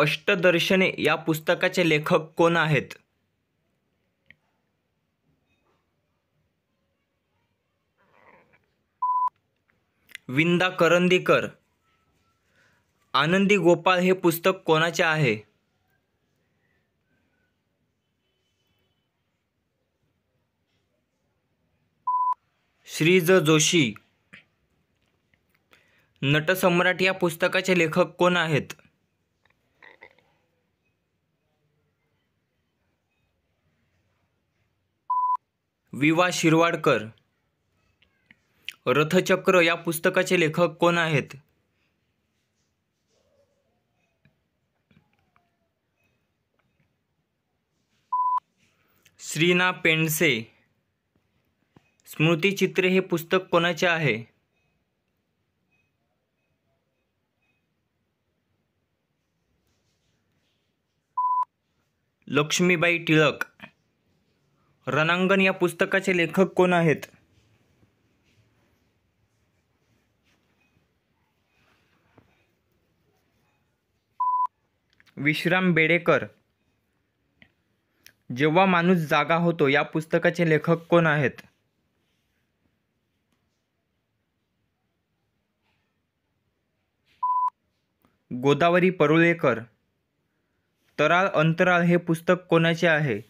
अष्टदर्शने या पुस्तकाचे लेखक कोण आहेत विंदा करंदीकर आनंदी गोपाळ हे पुस्तक कोणाचे आहे श्रीज जोशी नटसम्राट या पुस्तकाचे लेखक कोण आहेत विवा शिरवाडकर रथचक्र या पुस्तकाचे लेखक कोण आहेत श्रीना पेंडसे स्मृतिचित्रे हे पुस्तक कोणाचे आहे लक्ष्मीबाई टिळक रणांगण या पुस्तकाचे लेखक कोण आहेत विश्राम बेडेकर जेव्हा माणूस जागा होतो या पुस्तकाचे लेखक कोण आहेत गोदावरी परुळेकर तराळ अंतराळ हे पुस्तक कोणाचे आहे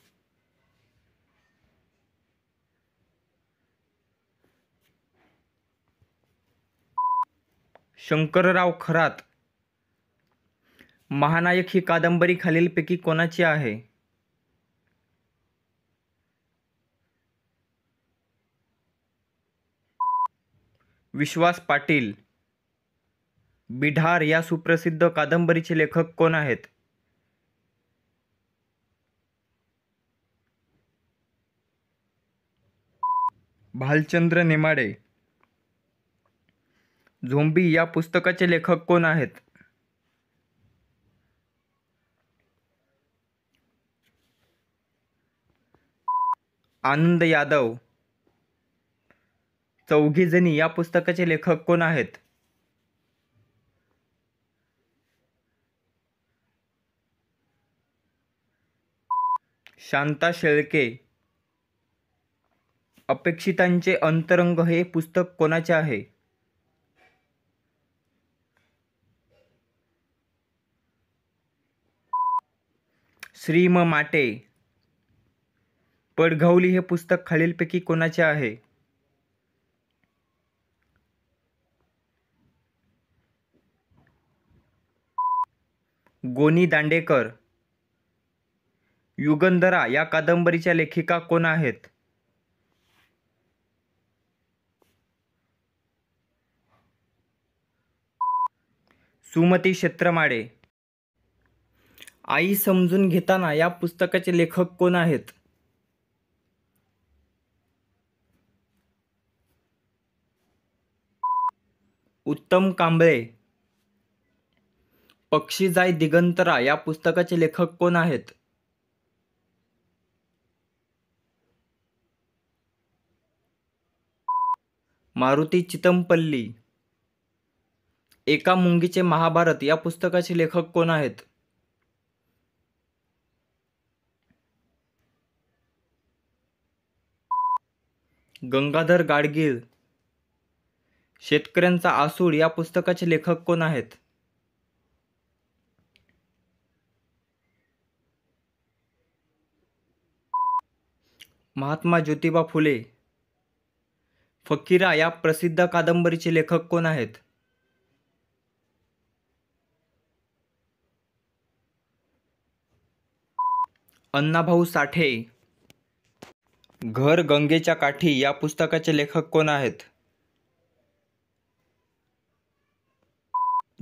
शंकरराव खरात महानायक ही कादंबरी खालीलपैकी कोणाची आहे विश्वास पाटील बिढार या सुप्रसिद्ध कादंबरीचे लेखक कोण आहेत भालचंद्र नेमाडे झोंबी या पुस्तकाचे लेखक कोण आहेत आनंद यादव चौघीजणी या पुस्तकाचे लेखक कोण आहेत शांता शेळके अपेक्षितांचे अंतरंग हे पुस्तक कोणाचे आहे श्रीम माटे पडघवली हे पुस्तक खालीलपैकी कोणाचे आहे गोनी दांडेकर युगंधरा या कादंबरीच्या लेखिका कोण आहेत सुमती क्षेत्रमाडे आई समजून घेताना या पुस्तकाचे लेखक कोण आहेत उत्तम कांबळे पक्षी जाय दिगंतरा या पुस्तकाचे लेखक कोण आहेत मारुती चितमपल्ली एका मुंगीचे महाभारत या पुस्तकाचे लेखक कोण आहेत गंगाधर गाडगीळ शेतकऱ्यांचा आसूड या पुस्तकाचे लेखक कोण आहेत महात्मा ज्योतिबा फुले फकीरा या प्रसिद्ध कादंबरीचे लेखक कोण आहेत अण्णाभाऊ साठे घर गंगेच्या काठी या पुस्तकाचे लेखक कोण आहेत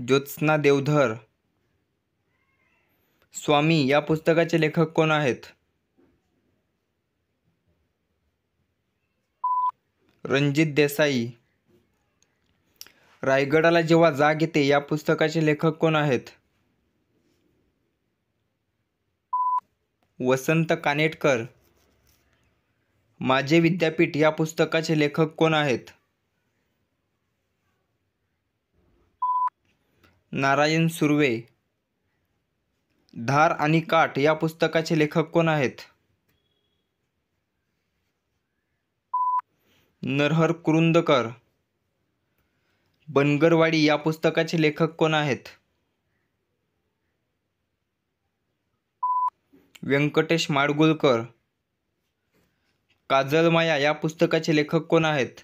ज्योत्स्ना देवधर स्वामी या पुस्तकाचे लेखक कोण आहेत रणजित देसाई रायगडाला जेव्हा जाग येते या पुस्तकाचे लेखक कोण आहेत वसंत कानेटकर माझे विद्यापीठ या पुस्तकाचे लेखक कोण आहेत नारायण सुर्वे धार आणि काठ या पुस्तकाचे लेखक कोण आहेत नरहर कुरुंदकर बनगरवाडी या पुस्तकाचे लेखक कोण आहेत व्यंकटेश माडगुळकर काजलमाया या पुस्तकाचे लेखक कोण आहेत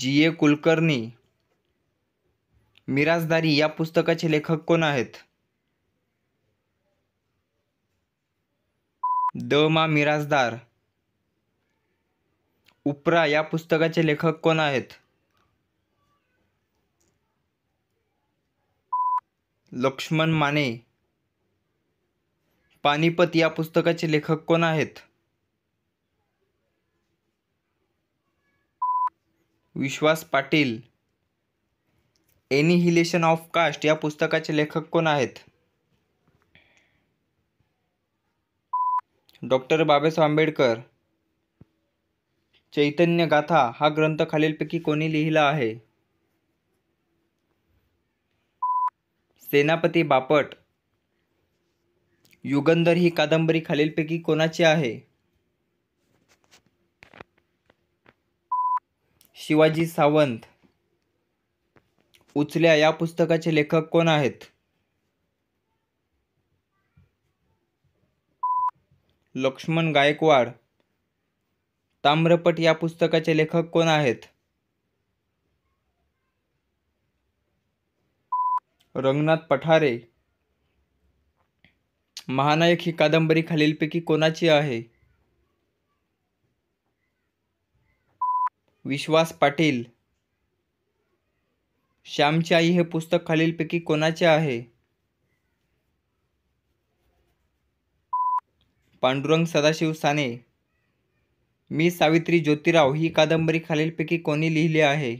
जी ए कुलकर्णी मिराजदारी या पुस्तकाचे लेखक कोण आहेत द मा मिराजदार उपरा या पुस्तकाचे लेखक कोण आहेत लक्ष्मण माने पानिपत या पुस्तकाचे लेखक कोण आहेत Vishwas Patil annihilation of caste या पुस्तकाचे लेखक कोण आहेत डॉक्टर बाबासाहेब आंबेडकर चैतन्य गाथा हा ग्रंथ खालीलपैकी कोणी लिहिला आहे सेनापती बापट युगंधर ही कादंबरी खालीलपैकी कोणाची आहे शिवाजी सावंत उचल्या या पुस्तकाचे लेखक कोण आहेत लक्ष्मण गायकवाड ताम्रपट या पुस्तकाचे लेखक कोण आहेत रंगनाथ पठारे महानायक ही कादंबरी खालीलपैकी कोणाची आहे विश्वास पाटील श्यामची आई हे पुस्तक खालीलपैकी कोणाचे आहे पांडुरंग सदाशिव साने मी सावित्री ज्योतिराव ही कादंबरी खालीलपैकी कोणी लिहिली आहे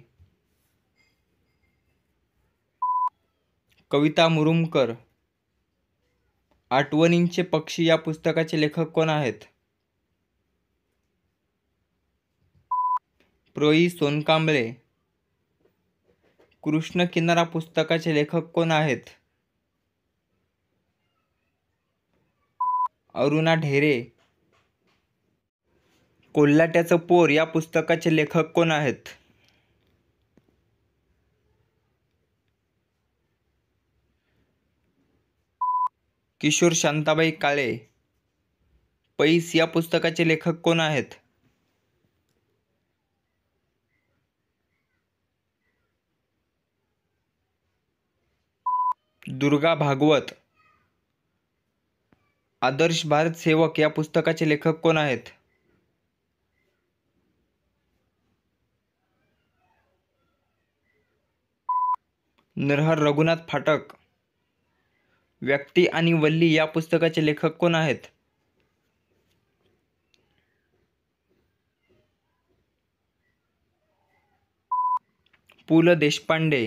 कविता मुरुमकर आठवणींचे पक्षी या पुस्तकाचे लेखक कोण आहेत प्रोई सोनकांबळे कृष्ण किनारा पुस्तकाचे लेखक कोण आहेत अरुणा ढेरे कोल्हाट्याचं पोर या पुस्तकाचे लेखक कोण आहेत किशोर शांताबाई काळे पैस या पुस्तकाचे लेखक कोण आहेत दुर्गा भागवत आदर्श भारत सेवक या पुस्तकाचे लेखक कोण आहेत नरहर रघुनाथ फाटक व्यक्ती आणि वल्ली या पुस्तकाचे लेखक कोण आहेत पु ल देशपांडे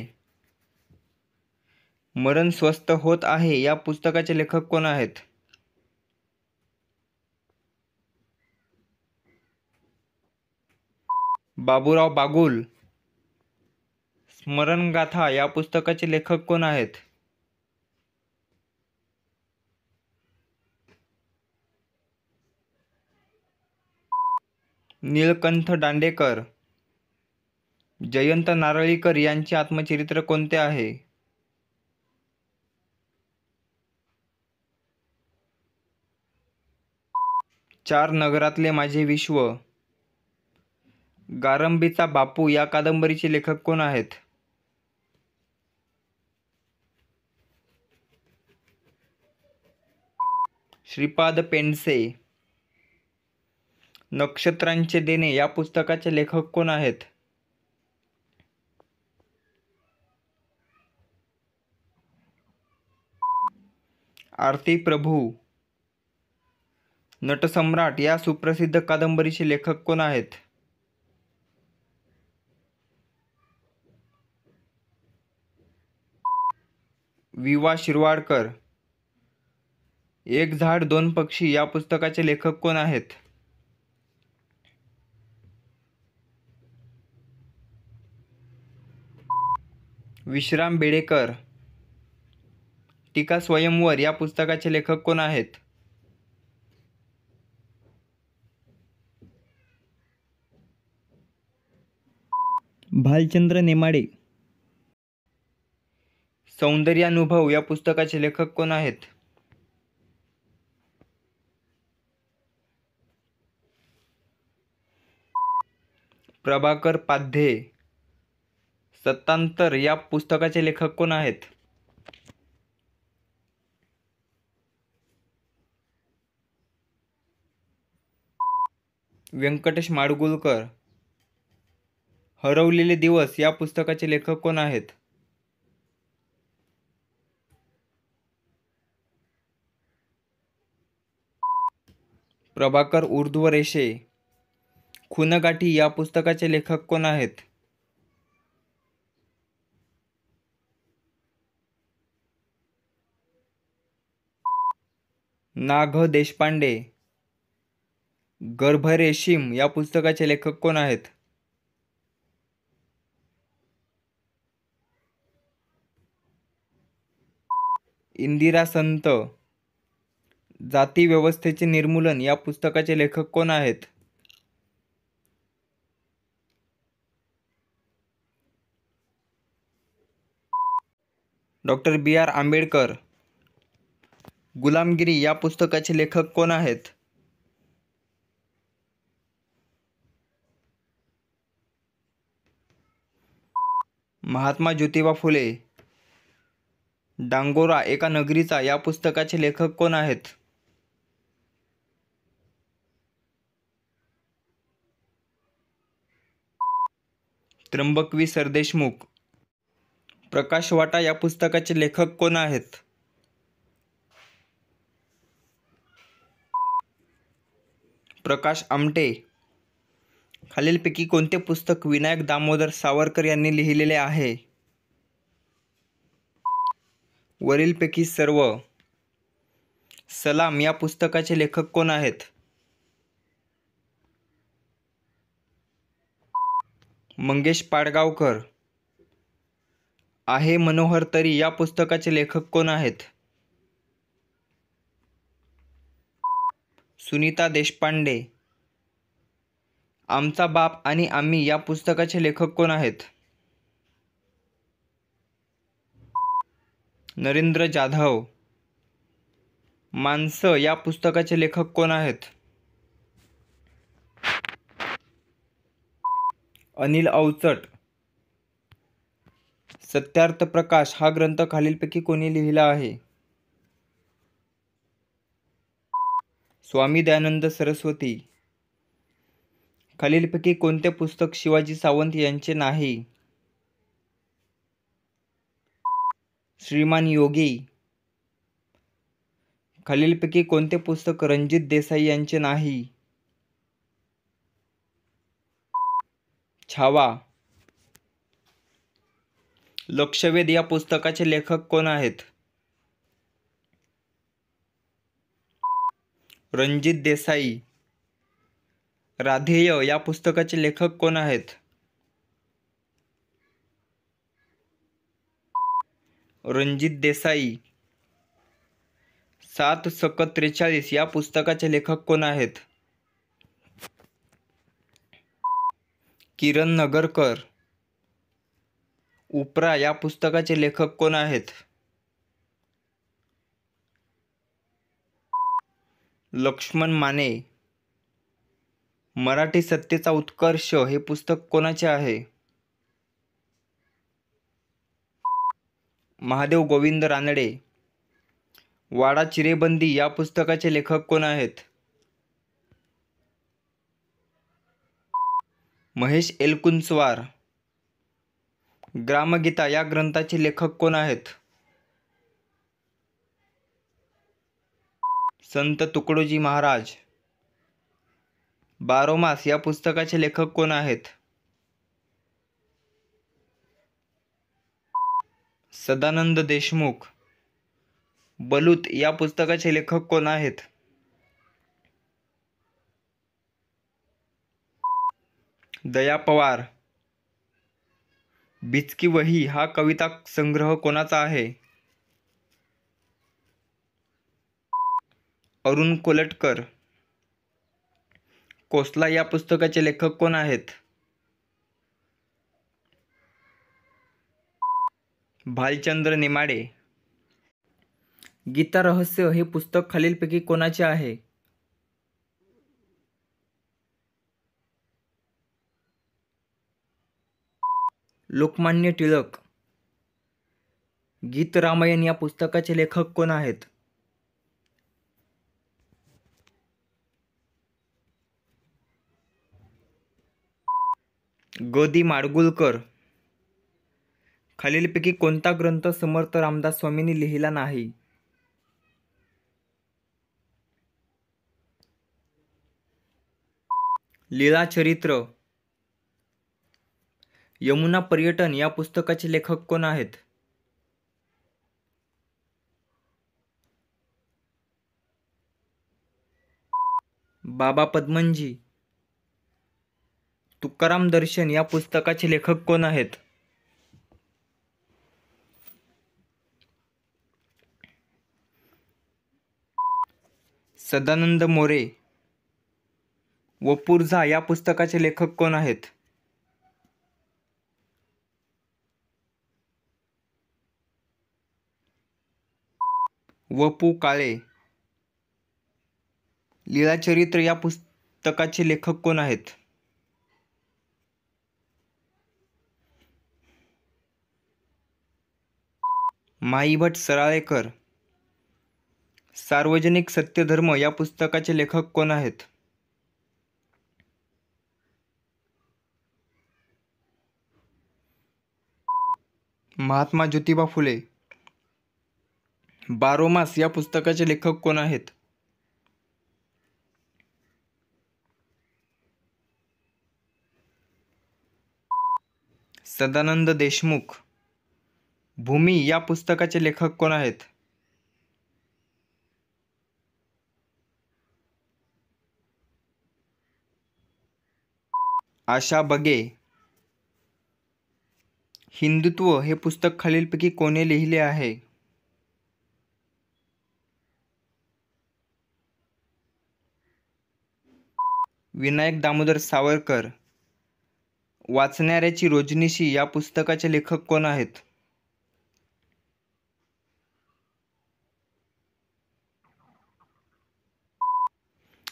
मरण स्वस्त होत आहे या पुस्तकाचे लेखक कोण आहेत बाबूराव बागुल स्मरणगाथा या पुस्तकाचे लेखक कोण आहेत नीलकंठ दांडेकर जयंत नारळीकर यांचे आत्मचरित्र कोणते आहे चार नगरातले माझे विश्व गारंबीचा बापू या कादंबरीचे लेखक कोण आहेत श्रीपाद पेंडसे नक्षत्रांचे देणे या पुस्तकाचे लेखक कोण आहेत आरती प्रभू नटसम्राट या सुप्रसिद्ध कादंबरीचे लेखक कोण आहेत विवा शिरवाडकर एक झाड दोन पक्षी या पुस्तकाचे लेखक कोण आहेत विश्राम बेडेकर टीका स्वयंवर या पुस्तकाचे लेखक कोण आहेत भालचंद्र नेमाडे सौंदर्यानुभव या पुस्तकाचे लेखक कोण आहेत प्रभाकर पाध्ये सत्तांतर या पुस्तकाचे लेखक कोण आहेत व्यंकटेश माडगुलकर हरवलेले दिवस या पुस्तकाचे लेखक कोण आहेत प्रभाकर ऊर्ध्वरेषे खूनगाठी या पुस्तकाचे लेखक कोण आहेत नाघ देशपांडे गर्भ रेशीम या पुस्तकाचे लेखक कोण आहेत इंदिरा संत जाती व्यवस्थेचे निर्मूलन या पुस्तकाचे लेखक कोण आहेत doctor B R Ambedkar Gulamgiri या पुस्तकाचे लेखक कोण आहेत महात्मा ज्योतिबा फुले डांगोरा एका नगरीचा या पुस्तकाचे लेखक कोण आहेत त्र्यंबकवी सरदेशमुख प्रकाश या पुस्तकाचे लेखक कोण आहेत प्रकाश आमटे खालीलपैकी कोणते पुस्तक विनायक दामोदर सावरकर यांनी लिहिलेले आहे वरीलपैकी सर्व सलाम या पुस्तकाचे लेखक कोण आहेत मंगेश पाडगावकर आहे मनोहर तरी या पुस्तकाचे लेखक कोण आहेत सुनीता देशपांडे आमचा बाप आणि आम्ही या पुस्तकाचे लेखक कोण आहेत नरेंद्र जाधव माणसं या पुस्तकाचे लेखक कोण आहेत अनिल अवचट सत्यार्थ प्रकाश हा ग्रंथ खालीलपैकी कोणी लिहिला आहे स्वामी दयानंद सरस्वती खालीलपैकी कोणते पुस्तक शिवाजी सावंत यांचे नाही श्रीमान योगी खालीलपैकी कोणते पुस्तक रणजित देसाई यांचे नाही छावा लक्षवेध या पुस्तकाचे लेखक कोण आहेत रणजित देसाई राधेय या पुस्तकाचे लेखक कोण आहेत रणजित देसाई सात सक त्रेचाळीस या पुस्तकाचे लेखक कोण आहेत किरण नगरकर उपरा या पुस्तकाचे लेखक कोण आहेत लक्ष्मण माने मराठी सत्तेचा उत्कर्ष हे पुस्तक कोणाचे आहे महादेव गोविंद रानडे वाडा चिरेबंदी या पुस्तकाचे लेखक कोण आहेत महेश एलकुंचवार ग्रामगीता या ग्रंथाचे लेखक कोण आहेत संत तुकडोजी महाराज बारोमास या पुस्तकाचे लेखक कोण आहेत सदानंद देशमुख बलूत या पुस्तकाचे लेखक कोण आहेत दया पवार भिचकी वही हा कविता संग्रह कोणाचा आहे अरुण कोलटकर कोसला या पुस्तकाचे लेखक कोण आहेत भालचंद्र निमाडे गीता रहस्य हे पुस्तक खालीलपैकी कोणाचे आहे लोकमान्य टिळक गीत रामायण या पुस्तकाचे लेखक कोण आहेत ग माडगुलकर खालीलपैकी कोणता ग्रंथ समर्थ रामदास स्वामींनी लिहिला नाही लीलाचरित्र यमुना पर्यटन या पुस्तकाचे लेखक कोण आहेत बाबा पद्मनजी तुकाराम दर्शन या पुस्तकाचे लेखक कोण आहेत सदानंद मोरे व झा या पुस्तकाचे लेखक कोण आहेत वपू काळे लीलाचरित्र या पुस्तकाचे लेखक कोण आहेत माईभट सराळेकर सार्वजनिक सत्यधर्म या पुस्तकाचे लेखक कोण आहेत महात्मा ज्योतिबा फुले बारोमास या पुस्तकाचे लेखक कोण आहेत सदानंद देशमुख भूमी या पुस्तकाचे लेखक कोण आहेत आशा बगे हिंदुत्व हे पुस्तक खालीलपैकी कोणी लिहिले आहे विनायक दामोदर सावरकर वाचणाऱ्याची रोजनिशी या पुस्तकाचे लेखक कोण आहेत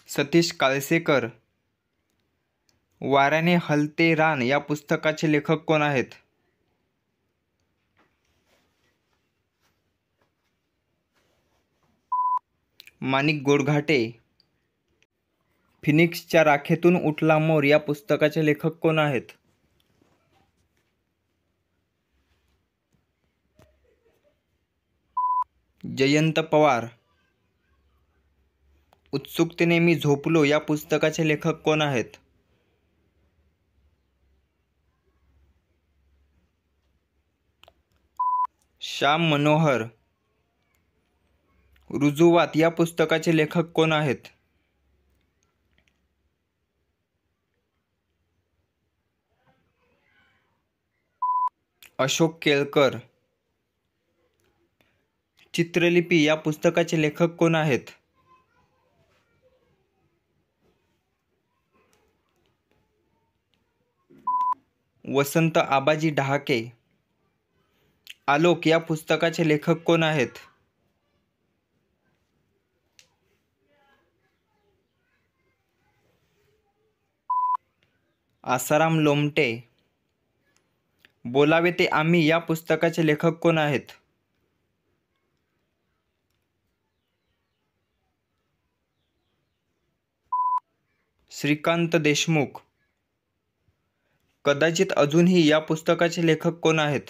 सतीश काळसेकर वाऱ्याने हलते रान या पुस्तकाचे लेखक कोण आहेत माणिक गोडघाटे फिनिक्सच्या राखेतून उठला मोर या पुस्तकाचे लेखक कोण आहेत जयंत पवार उत्सुकतेने मी झोपलो या पुस्तकाचे लेखक कोण आहेत श्याम मनोहर रुजुवात या पुस्तकाचे लेखक कोण आहेत अशोक केळकर चित्रलिपी या पुस्तकाचे लेखक कोण आहेत वसंत आबाजी डहाके आलोक या पुस्तकाचे लेखक कोण आहेत आसाराम लोमटे बोलावे ते आम्ही या पुस्तकाचे लेखक कोण आहेत श्रीकांत देशमुख कदाचित अजूनही या पुस्तकाचे लेखक कोण आहेत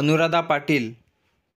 अनुराधा पाटील